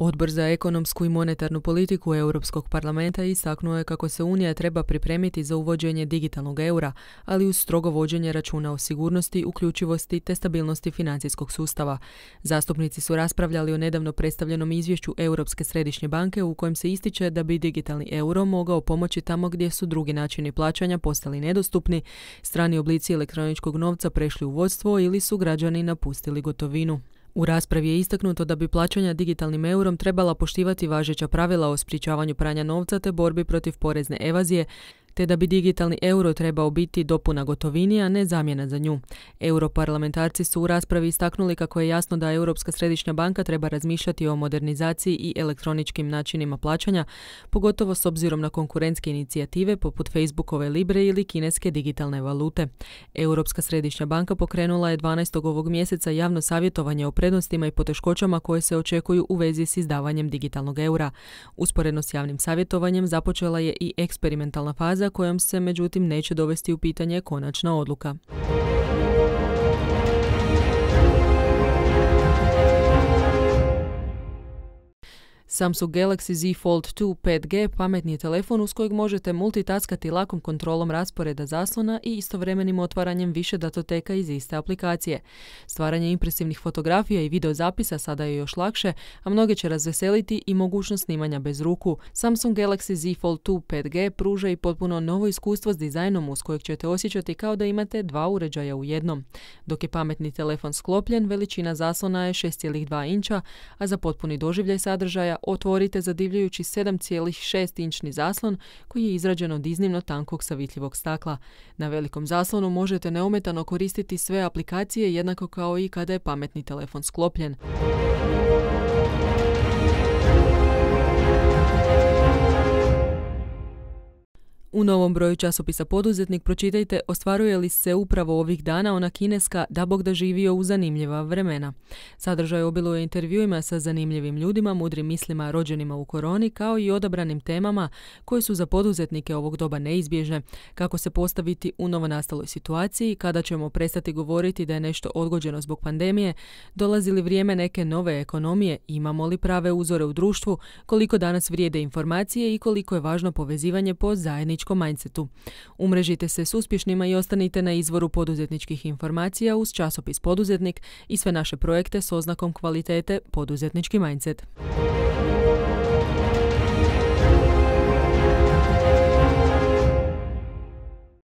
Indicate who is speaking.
Speaker 1: Odbor za ekonomsku i monetarnu politiku Europskog parlamenta istaknuo je kako se Unija treba pripremiti za uvođenje digitalnog eura, ali uz strogo vođenje računa o sigurnosti, uključivosti te stabilnosti financijskog sustava. Zastupnici su raspravljali o nedavno predstavljenom izvješću Europske središnje banke u kojem se ističe da bi digitalni euro mogao pomoći tamo gdje su drugi načini plaćanja postali nedostupni, strani oblici elektroničkog novca prešli u vodstvo ili su građani napustili gotovinu. U raspravi je istaknuto da bi plaćanja digitalnim eurom trebala poštivati važeća pravila o sprječavanju pranja novca te borbi protiv porezne evazije, te da bi digitalni euro trebao biti dopuna gotovini, a ne zamjena za nju. Europarlamentarci su u raspravi istaknuli kako je jasno da Europska središnja banka treba razmišljati o modernizaciji i elektroničkim načinima plaćanja, pogotovo s obzirom na konkurentske inicijative poput Facebookove Libre ili kineske digitalne valute. Europska središnja banka pokrenula je 12. ovog mjeseca javno savjetovanje o prednostima i poteškoćama koje se očekuju u vezi s izdavanjem digitalnog eura. Usporedno s javnim savjetovanjem započela je i eksperimentalna faza kojom se međutim neće dovesti u pitanje konačna odluka. Samsung Galaxy Z Fold 2 5G pametni je telefon uz kojeg možete multitaskati lakom kontrolom rasporeda zaslona i istovremenim otvaranjem više datoteka iz iste aplikacije. Stvaranje impresivnih fotografija i videozapisa sada je još lakše, a mnoge će razveseliti i mogućnost snimanja bez ruku. Samsung Galaxy Z Fold 2 5G pruža i potpuno novo iskustvo s dizajnom uz kojeg ćete osjećati kao da imate dva uređaja u jednom. Dok je pametni telefon sklopljen, veličina zaslona je 6,2 inča, a za potpuni doživljaj sadržaja otvorite zadivljujući 7,6 inčni zaslon koji je izrađen od iznimno tankog savitljivog stakla. Na velikom zaslonu možete neometano koristiti sve aplikacije jednako kao i kada je pametni telefon sklopljen. U novom broju časopisa Poduzetnik pročitajte ostvaruje li se upravo ovih dana ona kineska da Bog da živio u zanimljiva vremena. Sadržaj obiluje intervjuima sa zanimljivim ljudima, mudrim mislima rođenima u koroni kao i odabranim temama koje su za poduzetnike ovog doba neizbježne, kako se postaviti u novonastaloj situaciji, kada ćemo prestati govoriti da je nešto odgođeno zbog pandemije, dolazi li vrijeme neke nove ekonomije, imamo li prave uzore u društvu, koliko danas vrijede informacije i koliko je važno povezivanje po zajedničkom poduzetničkom mindsetu. Umrežite se s uspješnima i ostanite na izvoru poduzetničkih informacija uz časopis Poduzetnik i sve naše projekte s oznakom kvalitete Poduzetnički mindset.